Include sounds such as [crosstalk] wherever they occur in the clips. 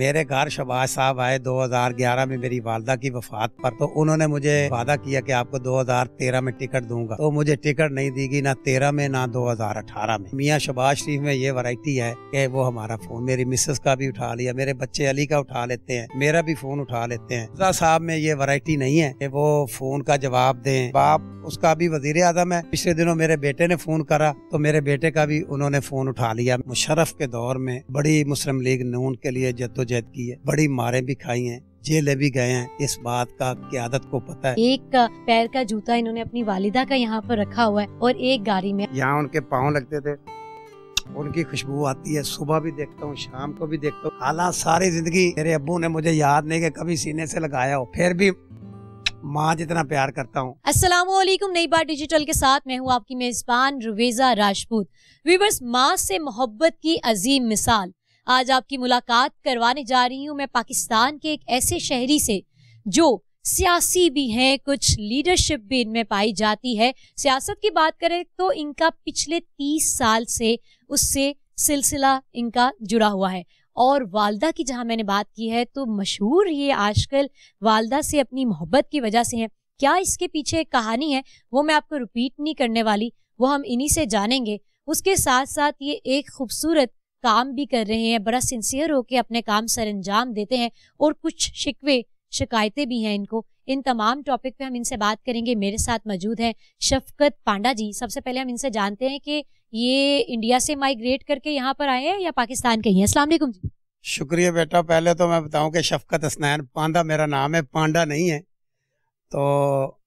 मेरे घर शबाज साहब आए 2011 में मेरी वालदा की वफात पर तो उन्होंने मुझे वादा किया कि आपको 2013 में टिकट दूंगा तो मुझे टिकट नहीं दी ना तेरह में ना 2018 में मियां शबाज शरीफ में ये वैरायटी है कि वो हमारा फोन मेरी मिसेस का भी उठा लिया मेरे बच्चे अली का उठा लेते हैं मेरा भी फोन उठा लेते हैं साहब में ये वरायटी नहीं है की वो फोन का जवाब दे बाप उसका भी वजीर आजम है पिछले दिनों मेरे बेटे ने फोन करा तो मेरे बेटे का भी उन्होंने फोन उठा लिया मुशरफ के दौर में बड़ी मुस्लिम लीग नून के लिए जद जद्दोजहद की है बड़ी मारे भी खाई हैं जेलें भी गए हैं इस बात का क्यादत को पता है एक का पैर का जूता इन्होंने अपनी वालिदा का यहाँ पर रखा हुआ है और एक गाड़ी में यहाँ उनके पाँव लगते थे उनकी खुशबू आती है सुबह भी देखता हूँ शाम को भी देखता हूँ हालात सारी जिंदगी मेरे अबू ने मुझे याद नहीं के कभी सीने से लगाया हो फिर भी माँ जितना प्यार करता हूँ अस्सलाम नई बात डिजिटल के साथ मैं हूँ आपकी मेजबान रुवेजा राजपूत वीवर्स माँ से मोहब्बत की अजीम मिसाल आज आपकी मुलाकात करवाने जा रही हूँ मैं पाकिस्तान के एक ऐसे शहरी से जो सियासी भी हैं कुछ लीडरशिप भी इनमें पाई जाती है सियासत की बात करें तो इनका पिछले तीस साल से उससे सिलसिला इनका जुड़ा हुआ है और वालदा की जहाँ मैंने बात की है तो मशहूर ये आजकल वालदा से अपनी मोहब्बत की वजह से है क्या इसके पीछे एक कहानी है वो मैं आपको रिपीट नहीं करने वाली वो हम इन्हीं से जानेंगे उसके साथ साथ ये एक खूबसूरत काम भी कर रहे हैं बड़ा सिंसियर होकर अपने काम सर अंजाम देते हैं और कुछ शिकवे शिकायतें भी हैं इनको इन तमाम टॉपिक पे हम इनसे बात करेंगे मेरे साथ मौजूद हैं शफकत पांडा जी सबसे पहले हम इनसे जानते हैं कि ये इंडिया से माइग्रेट करके यहाँ पर आए हैं या पाकिस्तान के ही असला जी शुक्रिया बेटा पहले तो मैं बताऊं कि शफकत हसनैन पांडा मेरा नाम है पांडा नहीं है तो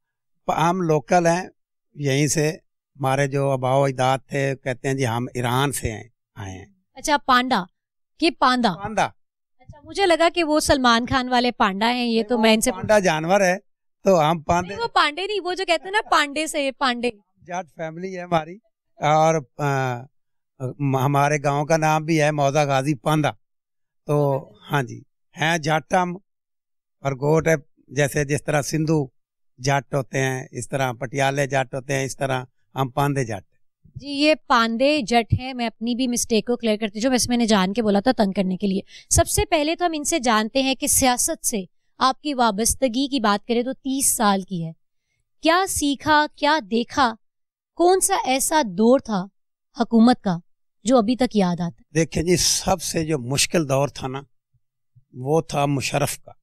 हम लोकल हैं यहीं से हमारे जो अबाव अजदाद थे कहते हैं जी हम ईरान से हैं आए हैं अच्छा पांडा के पांडा पांडा अच्छा मुझे लगा कि वो सलमान खान वाले पांडा हैं ये तो मैं इनसे पांडा जानवर है तो हम पांडे वो पांडे नहीं वो जो कहते हैं ना पांडे से पांडे जाट फैमिली है हमारी और हमारे गांव का नाम भी है मौजा गाजी पांडा तो हाँ जी है जाट हम और गोट है जैसे जिस तरह सिंधु जाट होते हैं इस तरह पटियाले जाट होते हैं इस तरह हम पांडे जाट जी ये पांडे जट है मैं अपनी भी मिस्टेक को क्लियर करती हूँ जो वैसे मैंने जान के बोला था तंग करने के लिए सबसे पहले तो हम इनसे जानते हैं कि सियासत से आपकी वाबस्तगी की बात करें तो तीस साल की है क्या सीखा क्या देखा कौन सा ऐसा दौर था हकूमत का जो अभी तक याद आता देखिए जी सबसे जो मुश्किल दौर था ना वो था मुशरफ का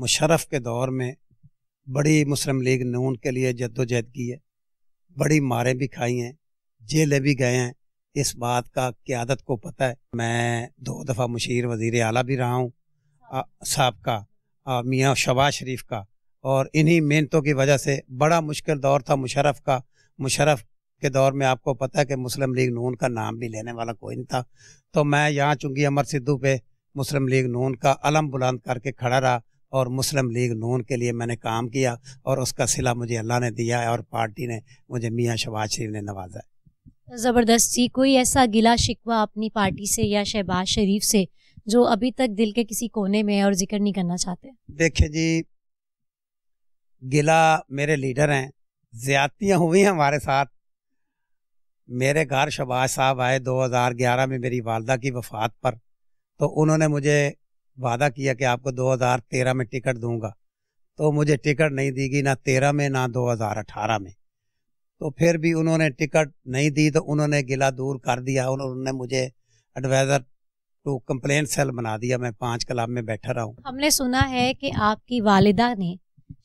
मुशरफ के दौर में बड़ी मुस्लिम लीग नून के लिए जद्दोजहद की है बड़ी मारे भी खाई हैं जेलें भी गए हैं इस बात का क्यादत को पता है मैं दो दफ़ा मुशीर वजीर आला भी रहा हूँ साहब का मियाँ शबाज शरीफ का और इन्हीं मेहनतों की वजह से बड़ा मुश्किल दौर था मुशरफ का मुशरफ के दौर में आपको पता है कि मुस्लिम लीग नून का नाम भी लेने वाला कोई नहीं था तो मैं यहाँ चूँकि अमर सिद्धू पे मुस्लिम लीग नून का अलम बुलंद करके खड़ा रहा और मुस्लिम लीग नून के लिए मैंने काम किया और उसका सिला मुझे अल्लाह ने दिया है और पार्टी ने मुझे मियाँ शहबाज शरीफ ने नवाजा है ज़बरदस्त जी कोई ऐसा गिला शिकवा अपनी पार्टी से या शहबाज शरीफ से जो अभी तक दिल के किसी कोने में है और जिक्र नहीं करना चाहते देखिए जी गिला मेरे लीडर हैं ज़्यादतियाँ हुई हैं हमारे साथ मेरे घर शहबाज साहब आए 2011 में मेरी वालदा की वफात पर तो उन्होंने मुझे वादा किया कि आपको 2013 में टिकट दूंगा तो मुझे टिकट नहीं दी गई ना तेरह में ना 2018 में तो फिर भी उन्होंने टिकट नहीं दी तो उन्होंने गिला दूर कर दिया उन्होंने मुझे एडवाइज़र टू कम्प्लेन सेल बना दिया मैं पाँच क्लब में बैठा रहा हूँ हमने सुना है कि आपकी वालिदा ने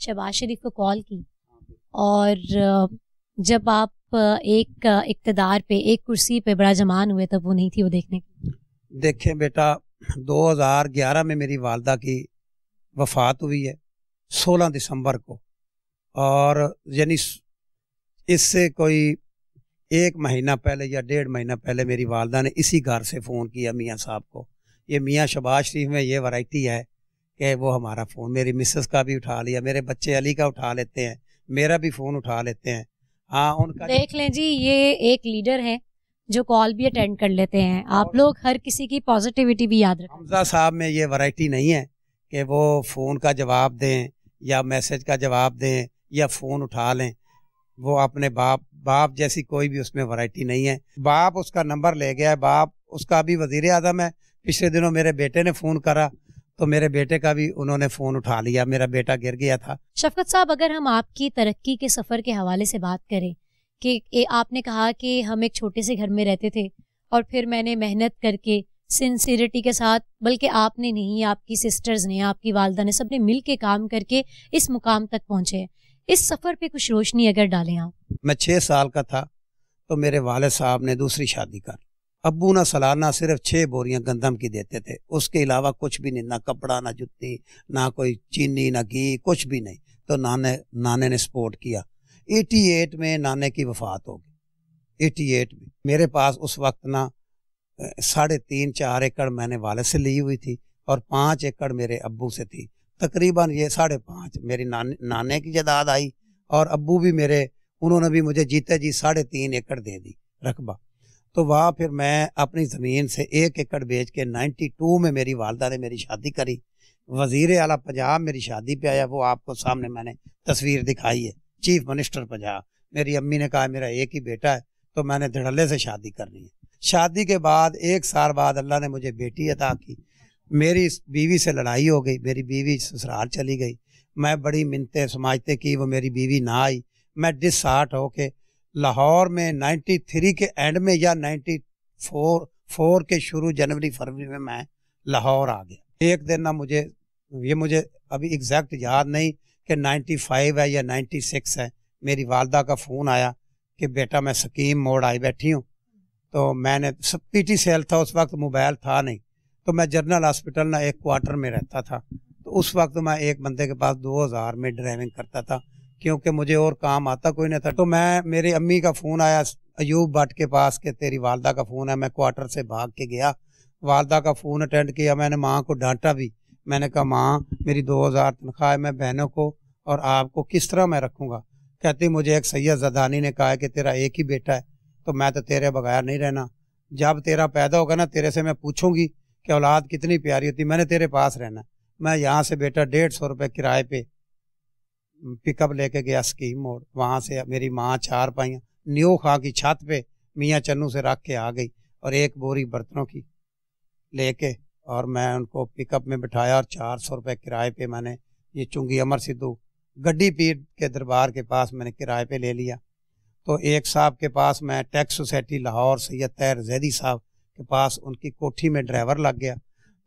शबाज शरीफ को कॉल की और जब आप एक इकतदार पे एक कुर्सी पे बड़ा जमान हुए तब वो नहीं थी वो देखने की देखे बेटा 2011 में मेरी वालदा की वफात हुई है 16 दिसंबर को और यानी इससे कोई एक महीना पहले या डेढ़ महीना पहले मेरी वालदा ने इसी घर से फ़ोन किया मियाँ साहब को ये मियाँ शबाज शरीफ में ये वैरायटी है कि वो हमारा फ़ोन मेरी मिसेस का भी उठा लिया मेरे बच्चे अली का उठा लेते हैं मेरा भी फ़ोन उठा लेते हैं हाँ उनका देख लें जी ये एक लीडर है जो कॉल भी अटेंड कर लेते हैं आप लोग हर किसी की पॉजिटिविटी भी याद रखें हमजा साहब में ये वैरायटी नहीं है कि वो फ़ोन का जवाब दें या मैसेज का जवाब दें या फ़ोन उठा लें वो अपने बाप बाप जैसी कोई भी उसमें वैरायटी नहीं है बाप उसका नंबर ले गया है बाप उसका अभी वजीर अजम है पिछले दिनों मेरे बेटे ने फ़ोन करा तो मेरे बेटे का भी उन्होंने फ़ोन उठा लिया मेरा बेटा गिर गया था शफकत साहब अगर हम आपकी तरक्की के सफ़र के हवाले से बात करें कि ए, आपने कहा कि हम एक छोटे से घर में रहते थे और फिर मैंने मेहनत करके सिंसियरिटी के साथ बल्कि आपने नहीं आपकी सिस्टर्स ने आपकी वालदा ने सबने मिल के काम करके इस मुकाम तक पहुँचे इस सफ़र पे कुछ रोशनी अगर डालें आप मैं छः साल का था तो मेरे वाले साहब ने दूसरी शादी कर अबू ना सालाना सिर्फ छः बोरियां गंदम की देते थे उसके अलावा कुछ भी नहीं ना कपड़ा ना जुत्ती ना कोई चीनी ना घी कुछ भी नहीं तो नाने नाने ने सपोर्ट किया 88 में नाने की वफात हो गई 88 में मेरे पास उस वक्त ना साढ़े तीन चार एकड़ मैंने वाले से ली हुई थी और पाँच एकड़ मेरे अब्बू से थी तकरीबन ये साढ़े पाँच मेरी नाने नाने की जदाद आई और अब्बू भी मेरे उन्होंने भी मुझे जीते जी साढ़े तीन एकड़ दे दी रकबा तो वहाँ फिर मैं अपनी ज़मीन से एक एकड़ बेच के नाइन्टी टू में मेरी वालदा ने मेरी शादी करी वज़ी अला पंजाब मेरी शादी पे आया वो आपको सामने मैंने तस्वीर दिखाई है चीफ मिनिस्टर पंजाब मेरी अम्मी ने कहा मेरा एक ही बेटा है तो मैंने धड़ल्ले से शादी करनी है शादी के बाद एक साल बाद अल्लाह ने मुझे बेटी अदा की मेरी बीवी से लड़ाई हो गई मेरी बीवी ससुराल चली गई मैं बड़ी मिनते समाजते की वो मेरी बीवी ना आई मैं डिसार्ट होके लाहौर में नाइन्टी थ्री के एंड में या फोर फोर के शुरू जनवरी फरवरी में मैं लाहौर आ गया एक दिन ना मुझे ये मुझे अभी एग्जैक्ट याद नहीं कि 95 है या 96 है मेरी वालदा का फ़ोन आया कि बेटा मैं सकीम मोड़ आई बैठी हूँ तो मैंने पी टी सेल था उस वक्त मोबाइल था नहीं तो मैं जनरल हॉस्पिटल ना एक क्वार्टर में रहता था तो उस वक्त मैं एक बंदे के पास 2000 में ड्राइविंग करता था क्योंकि मुझे और काम आता कोई नहीं था तो मैं मेरी अम्मी का फ़ोन आया अयूब भट्ट के पास कि तेरी वालदा का फ़ोन है मैं क्वार्टर से भाग के गया वालदा का फ़ोन अटेंड किया मैंने माँ को डांटा भी मैंने कहा माँ मेरी दो हज़ार तनख्वाह है मैं बहनों को और आपको किस तरह मैं रखूँगा कहती मुझे एक सैयद जदानी ने कहा कि तेरा एक ही बेटा है तो मैं तो तेरे बगैर नहीं रहना जब तेरा पैदा होगा ना तेरे से मैं पूछूंगी कि औलाद कितनी प्यारी होती मैंने तेरे पास रहना मैं यहाँ से बेटा डेढ़ सौ रुपये किराए पे पिकअप लेके गया स्कीम मोड़ वहाँ से मेरी माँ चार पाइया न्यू खा की छत पे मियाँ चन्नू से रख के आ गई और एक बोरी बर्तनों की लेके और मैं उनको पिकअप में बिठाया और चार सौ रुपये किराए पे मैंने ये चुंगी अमर सिद्धू गड्डी पीर के दरबार के पास मैंने किराए पे ले लिया तो एक साहब के पास मैं टैक्स सोसाइटी लाहौर सैयद तैर जैदी साहब के पास उनकी कोठी में ड्राइवर लग गया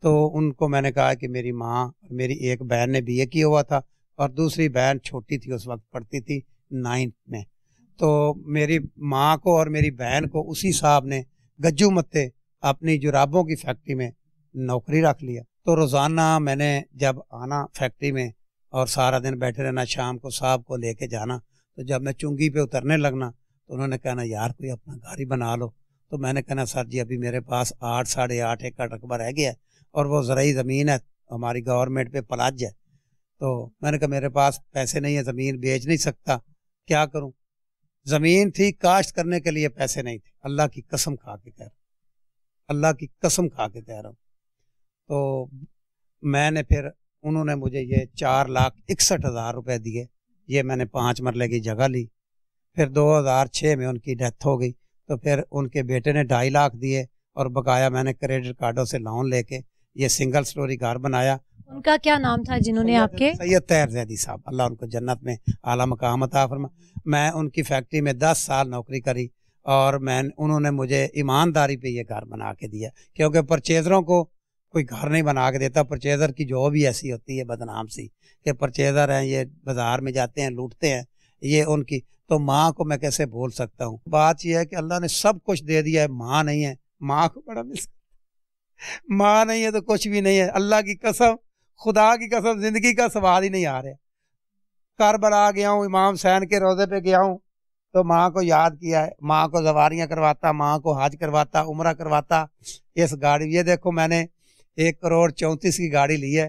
तो उनको मैंने कहा कि मेरी माँ और मेरी एक बहन ने बी किया हुआ था और दूसरी बहन छोटी थी उस वक्त पढ़ती थी नाइन्थ में तो मेरी माँ को और मेरी बहन को उसी साहब ने गज्जू मत्ते अपनी जुराबों की फैक्ट्री में नौकरी रख लिया तो रोज़ाना मैंने जब आना फैक्ट्री में और सारा दिन बैठे रहना शाम को साहब को लेके जाना तो जब मैं चुंगी पे उतरने लगना तो उन्होंने कहना यार कोई अपना गाड़ी बना लो तो मैंने कहना सर जी अभी मेरे पास आठ साढ़े आठ एकड़ रकबा रह गया है और वो ज़रा ज़मीन है हमारी गवर्नमेंट पे पलाज है तो मैंने कहा मेरे पास पैसे नहीं है ज़मीन बेच नहीं सकता क्या करूँ ज़मीन थी काश्त करने के लिए पैसे नहीं थे अल्लाह की कसम खा के कह रहा हूँ अल्लाह की कसम खा के कह रहा हूँ तो मैंने फिर उन्होंने मुझे ये चार लाख इकसठ हज़ार रुपये दिए ये मैंने पाँच मरले की जगह ली फिर 2006 में उनकी डेथ हो गई तो फिर उनके बेटे ने ढाई लाख दिए और बकाया मैंने क्रेडिट कार्डों से लोन लेके ये सिंगल स्टोरी घर बनाया उनका क्या नाम था जिन्होंने आपके सैयद तैर जैदी साहब अल्लाह उनको जन्नत में आला मकाम फरमा मैं उनकी फैक्ट्री में दस साल नौकरी करी और मैं उन्होंने मुझे ईमानदारी पे ये घर बना के दिया क्योंकि परचेजरों को कोई घर नहीं बना के देता परचेज़र की जॉब ही ऐसी होती है बदनाम सी कि परचेज़र हैं ये बाज़ार में जाते हैं लूटते हैं ये उनकी तो माँ को मैं कैसे भूल सकता हूँ बात यह है कि अल्लाह ने सब कुछ दे दिया है माँ नहीं है माँ को बड़ा मिस [laughs] माँ नहीं है तो कुछ भी नहीं है अल्लाह की कसम खुदा की कसम ज़िंदगी का सवाल ही नहीं आ रहा बना गया हूँ इमाम सैन के रोज़े पे गया हूँ तो माँ को याद किया है माँ को जवारियाँ करवाता माँ को हाज करवाता उम्र करवाता इस गाड़ी ये देखो मैंने एक करोड़ चौंतीस की गाड़ी ली है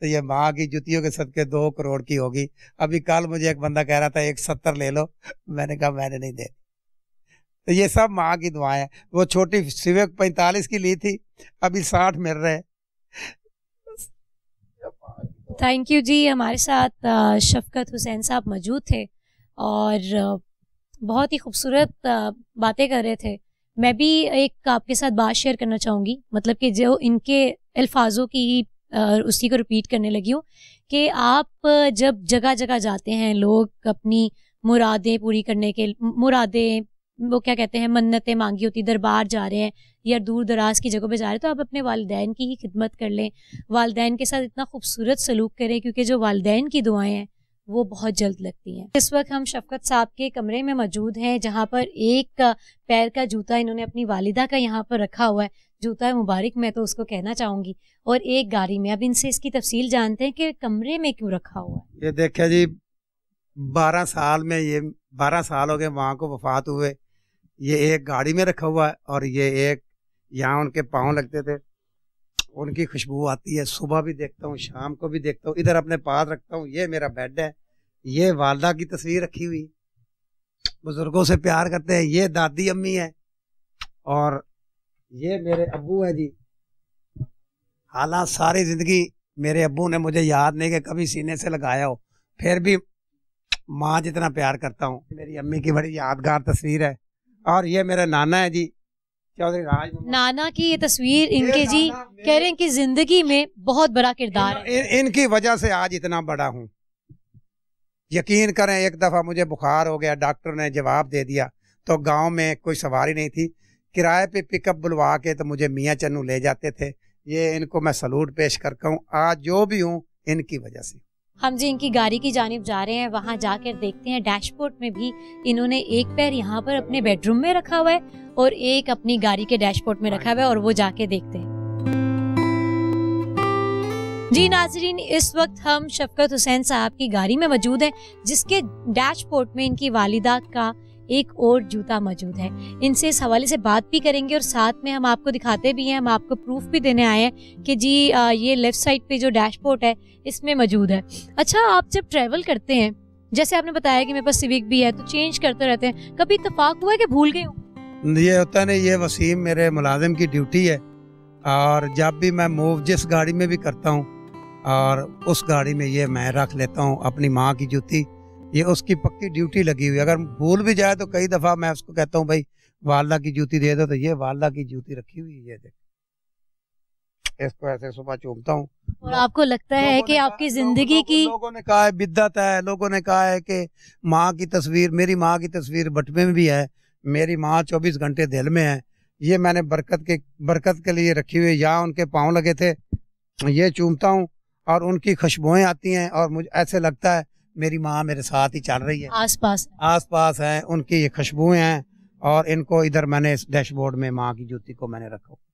तो ये माँ की जुतियों के सदके दो करोड़ की होगी अभी कल मुझे एक बंदा कह रहा था एक सत्तर ले लो मैंने कहा मैंने नहीं दे तो ये सब माँ की दुआएं वो छोटी सिवे पैंतालीस की ली थी अभी साठ मिल रहे थैंक यू जी हमारे साथ शफकत हुसैन साहब मौजूद थे और बहुत ही खूबसूरत बातें कर रहे थे मैं भी एक आपके साथ बात शेयर करना चाहूँगी मतलब कि जो इनके अल्फाजों की ही उसी को रिपीट करने लगी हूँ कि आप जब जगह जगह जाते हैं लोग अपनी मुरादें पूरी करने के मुरादें वो क्या कहते हैं मन्नतें मांगी होती दरबार जा रहे हैं या दूर दराज की जगह पे जा रहे हैं तो आप अपने वालदेन की ही खिदमत कर लें वालदेन के साथ इतना खूबसूरत सलूक करें क्योंकि जो वालदेन की दुआएं हैं वो बहुत जल्द लगती हैं इस वक्त हम शफकत साहब के कमरे में मौजूद हैं जहाँ पर एक पैर का जूता इन्होंने अपनी वालिदा का यहाँ पर रखा हुआ है जूता है मुबारक मैं तो उसको कहना चाहूंगी और एक गाड़ी में अब इनसे इसकी तफसील जानते हैं कि कमरे में क्यों रखा हुआ है ये देखे जी बारह साल में ये बारह साल हो गए वहाँ को वफात हुए ये एक गाड़ी में रखा हुआ है और ये एक यहाँ उनके पाँव लगते थे उनकी खुशबू आती है सुबह भी देखता हूँ शाम को भी देखता हूँ इधर अपने पास रखता हूँ ये मेरा बेड है ये वालदा की तस्वीर रखी हुई बुज़ुर्गों से प्यार करते हैं ये दादी अम्मी है और ये मेरे अबू है जी हालात सारी ज़िंदगी मेरे अबू ने मुझे याद नहीं कि कभी सीने से लगाया हो फिर भी माँ जितना प्यार करता हूँ मेरी अम्मी की बड़ी यादगार तस्वीर है और ये मेरा नाना है जी चौधरी राज नाना की ये तस्वीर इनके जी कह रहे हैं कि जिंदगी में बहुत बड़ा किरदार है इन, इनकी वजह से आज इतना बड़ा हूँ यकीन करें एक दफ़ा मुझे बुखार हो गया डॉक्टर ने जवाब दे दिया तो गांव में कोई सवारी नहीं थी किराए पे पिकअप बुलवा के तो मुझे मियाँ चन्नू ले जाते थे ये इनको मैं सलूट पेश करता हूँ आज जो भी हूँ इनकी वजह से हम जी इनकी गाड़ी की जानब जा रहे हैं वहाँ जाकर देखते हैं डैशबोर्ड में भी इन्होंने एक पैर यहाँ पर अपने बेडरूम में रखा हुआ है और एक अपनी गाड़ी के डैशबोर्ड में रखा हुआ है और वो जाके देखते हैं जी नाजरीन इस वक्त हम शफकत हुसैन साहब की गाड़ी में मौजूद हैं जिसके डैशबोर्ड में इनकी वालिदा का एक और जूता मौजूद है इनसे इस हवाले से बात भी करेंगे और साथ में हम आपको दिखाते भी हैं हम आपको प्रूफ भी देने आए हैं कि जी आ, ये लेफ़्ट साइड पे जो डैशबोर्ड है इसमें मौजूद है अच्छा आप जब ट्रैवल करते हैं जैसे आपने बताया कि मेरे पास सिविक भी है तो चेंज करते रहते हैं कभी इतफाक हुआ है कि भूल गए ये होता नहीं ये वसीम मेरे मुलाजिम की ड्यूटी है और जब भी मैं मूव जिस गाड़ी में भी करता हूँ और उस गाड़ी में ये मैं रख लेता हूँ अपनी माँ की जूती ये उसकी पक्की ड्यूटी लगी हुई अगर भूल भी जाए तो कई दफ़ा मैं उसको कहता हूँ भाई वालदा की जूती दे दो तो ये वालदा की जूती रखी हुई है देख इसको ऐसे सुबह चूमता हूँ और आपको लगता है कि आपकी जिंदगी की लोगों ने कहा है बिद्दत है लोगों ने कहा है कि माँ की तस्वीर मेरी माँ की तस्वीर बटवे में भी है मेरी माँ चौबीस घंटे दिल में है ये मैंने बरकत के बरकत के लिए रखी हुई यहाँ उनके पाँव लगे थे ये चूमता हूँ और उनकी खुशबुएं आती हैं और मुझे ऐसे लगता है मेरी माँ मेरे साथ ही चल रही है आसपास आसपास है उनकी ये खुशबुएं हैं और इनको इधर मैंने इस डैशबोर्ड में माँ की जूती को मैंने रखा